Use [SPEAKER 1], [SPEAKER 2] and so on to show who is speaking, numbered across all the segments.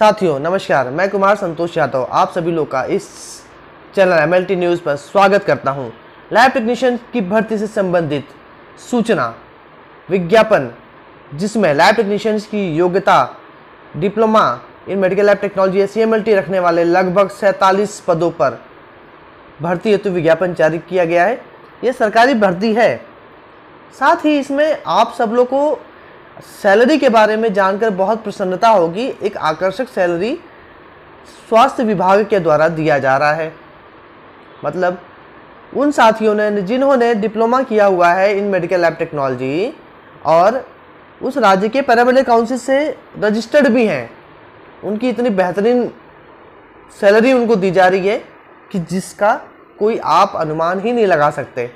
[SPEAKER 1] साथियों नमस्कार मैं कुमार संतोष यादव आप सभी लोग का इस चैनल एम एल न्यूज़ पर स्वागत करता हूं। लैब टेक्नीशियन की भर्ती से संबंधित सूचना विज्ञापन जिसमें लैब टेक्नीशियंस की योग्यता diploma in medical lab technology C M रखने वाले लगभग सैंतालीस पदों पर भर्ती हेतु विज्ञापन जारी किया गया है ये सरकारी भर्ती है साथ ही इसमें आप सब लोग को सैलरी के बारे में जानकर बहुत प्रसन्नता होगी एक आकर्षक सैलरी स्वास्थ्य विभाग के द्वारा दिया जा रहा है मतलब उन साथियों ने जिन्होंने डिप्लोमा किया हुआ है इन मेडिकल लैब टेक्नोलॉजी और उस राज्य के पैरामेडिकल काउंसिल से रजिस्टर्ड भी हैं उनकी इतनी बेहतरीन सैलरी उनको दी जा रही है कि जिसका कोई आप अनुमान ही नहीं लगा सकते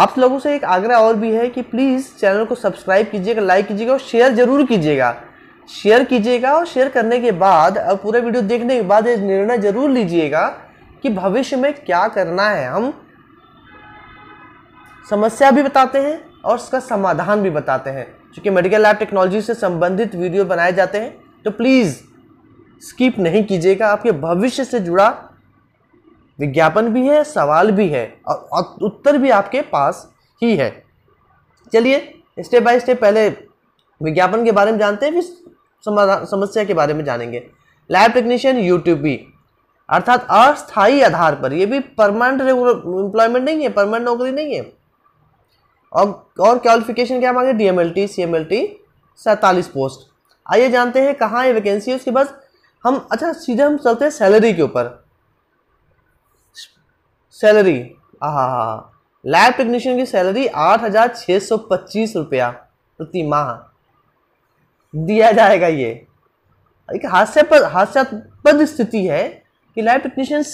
[SPEAKER 1] आप लोगों से एक आग्रह और भी है कि प्लीज़ चैनल को सब्सक्राइब कीजिएगा लाइक कीजिएगा और शेयर ज़रूर कीजिएगा शेयर कीजिएगा और शेयर करने के बाद अब पूरा वीडियो देखने के बाद ये निर्णय ज़रूर लीजिएगा कि भविष्य में क्या करना है हम समस्या भी बताते हैं और उसका समाधान भी बताते हैं क्योंकि मेडिकल लैब टेक्नोलॉजी से संबंधित वीडियो बनाए जाते हैं तो प्लीज़ स्किप नहीं कीजिएगा आपके भविष्य से जुड़ा विज्ञापन भी है सवाल भी है और उत्तर भी आपके पास ही है चलिए स्टेप बाय स्टेप पहले विज्ञापन के बारे में जानते हैं फिर समस्या के बारे में जानेंगे लैब टेक्नीशियन यूट्यूबी अर्थात अस्थायी आधार पर ये भी परमानेंट एम्प्लॉयमेंट नहीं है परमानेंट नौकरी नहीं है और और क्वालिफिकेशन क्या मांगे D M L T C M L T सैंतालीस पोस्ट आइए जानते हैं कहाँ ये वैकेंसी है उसके बाद हम अच्छा सीधे हम चलते हैं सैलरी के ऊपर सैलरी हाँ हाँ लैब टेक्नीशियन की सैलरी आठ हजार छः सौ पच्चीस रुपया प्रति माह दिया जाएगा ये एक हास्यापद हास्यापद स्थिति है कि लैब टेक्नीशियंस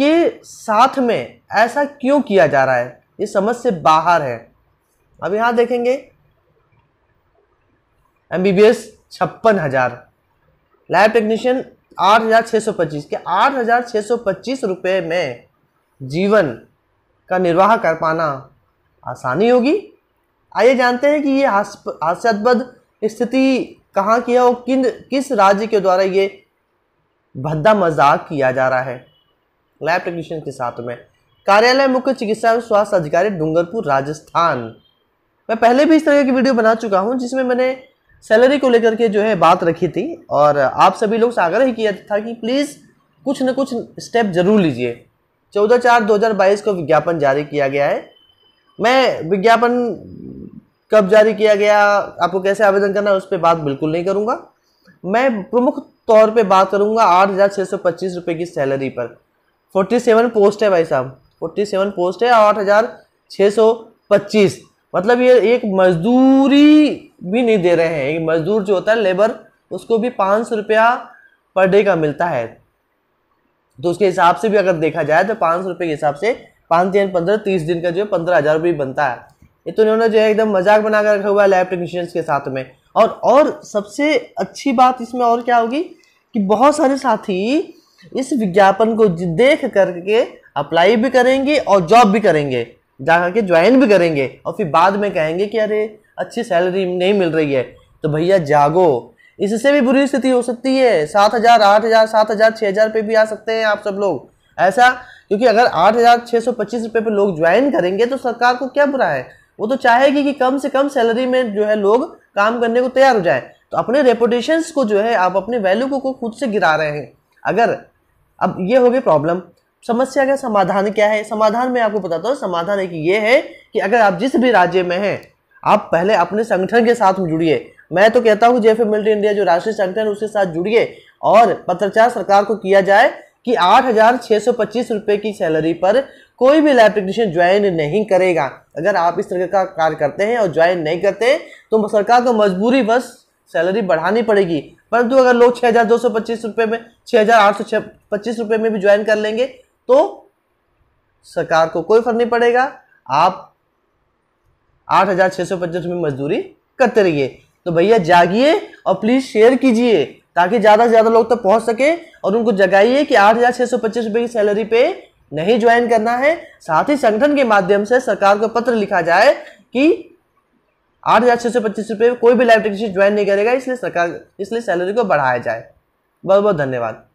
[SPEAKER 1] के साथ में ऐसा क्यों किया जा रहा है ये समझ से बाहर है अब यहाँ देखेंगे एम बी बी एस छप्पन हजार लैब टेक्नीशियन आठ हजार छः सौ पच्चीस के आठ हजार छः सौ पच्चीस रुपये में जीवन का निर्वाह कर पाना आसानी होगी आइए जानते हैं कि ये हास्यास्पद स्थिति कहाँ की है और किन किस राज्य के द्वारा ये भद्दा मजाक किया जा रहा है लैब टेक्नीशियन के साथ में कार्यालय मुख्य चिकित्सा एवं स्वास्थ्य अधिकारी डूंगरपुर राजस्थान मैं पहले भी इस तरह की वीडियो बना चुका हूँ जिसमें मैंने सैलरी को लेकर के जो है बात रखी थी और आप सभी लोग से आग्रह किया था कि प्लीज़ कुछ न कुछ स्टेप जरूर लीजिए चौदह चार बाईस को विज्ञापन जारी किया गया है मैं विज्ञापन कब जारी किया गया आपको कैसे आवेदन करना है उस पर बात बिल्कुल नहीं करूँगा मैं प्रमुख तौर पे बात करूँगा आठ हज़ार छः सौ पच्चीस रुपये की सैलरी पर फोर्टी सेवन पोस्ट है भाई साहब फोर्टी सेवन पोस्ट है आठ हज़ार छः सौ पच्चीस मतलब ये एक मजदूरी भी नहीं दे रहे हैं एक मजदूर जो होता है लेबर उसको भी पाँच सौ रुपया पर डे का मिलता है तो उसके हिसाब से भी अगर देखा जाए तो पाँच सौ रुपये के हिसाब से पाँच दिन पंद्रह तीस दिन का जो है पंद्रह हज़ार रुपये बनता है ये तो इन्होंने जो है एकदम मजाक बनाकर रखा हुआ है लैब टेक्नीशियंस के साथ में और और सबसे अच्छी बात इसमें और क्या होगी कि बहुत सारे साथी इस विज्ञापन को देख करके अप्लाई भी करेंगे और जॉब भी करेंगे जा करके ज्वाइन भी करेंगे और फिर बाद में कहेंगे कि अरे अच्छी सैलरी नहीं मिल रही है तो भैया जागो इससे भी बुरी स्थिति हो सकती है सात हजार आठ हजार सात हजार छः हजार पे भी आ सकते हैं आप सब लोग ऐसा क्योंकि अगर आठ हजार छः सौ पच्चीस रुपये पर लोग ज्वाइन करेंगे तो सरकार को क्या बुरा है वो तो चाहेगी कि कम से कम सैलरी में जो है लोग काम करने को तैयार हो जाए तो अपने रेपुटेशन को जो है आप अपने वैल्यू को, को खुद से गिरा रहे हैं अगर अब ये होगी प्रॉब्लम समस्या का समाधान क्या है समाधान में आपको बताता हूँ समाधान एक ये है कि अगर आप जिस भी राज्य में हैं आप पहले अपने संगठन के साथ जुड़िए मैं तो कहता हूँ जेफ मिलिट्री इंडिया जो राष्ट्रीय संगठन उसके साथ जुड़िए और पत्रचार सरकार को किया जाए कि आठ हजार सौ पच्चीस की सैलरी पर कोई भी लैब टेक्नीशियन ज्वाइन नहीं करेगा अगर आप इस तरह का कार्य करते हैं और ज्वाइन नहीं करते तो सरकार को मजबूरी बस सैलरी बढ़ानी पड़ेगी परंतु अगर लोग छह हज़ार दो सौ पच्चीस में छः हज़ार आठ सौ पच्चीस में भी ज्वाइन कर लेंगे तो सरकार को कोई फर्क नहीं पड़ेगा आप आठ हज़ार छः सौ पच्चीस में मजदूरी करते रहिए तो भैया जागिए और प्लीज़ शेयर कीजिए ताकि ज़्यादा से ज़्यादा लोग तक तो पहुंच सके और उनको जगाइए कि आठ हज़ार छः सौ पच्चीस रुपये की सैलरी पे नहीं ज्वाइन करना है साथ ही संगठन के माध्यम से सरकार को पत्र लिखा जाए कि आठ हज़ार छः सौ पच्चीस रुपये कोई भी लाइव टेक्निशियन ज्वाइन नहीं करेगा इसलिए सरकार इसलिए सैलरी को बढ़ाया जाए बहुत बहुत धन्यवाद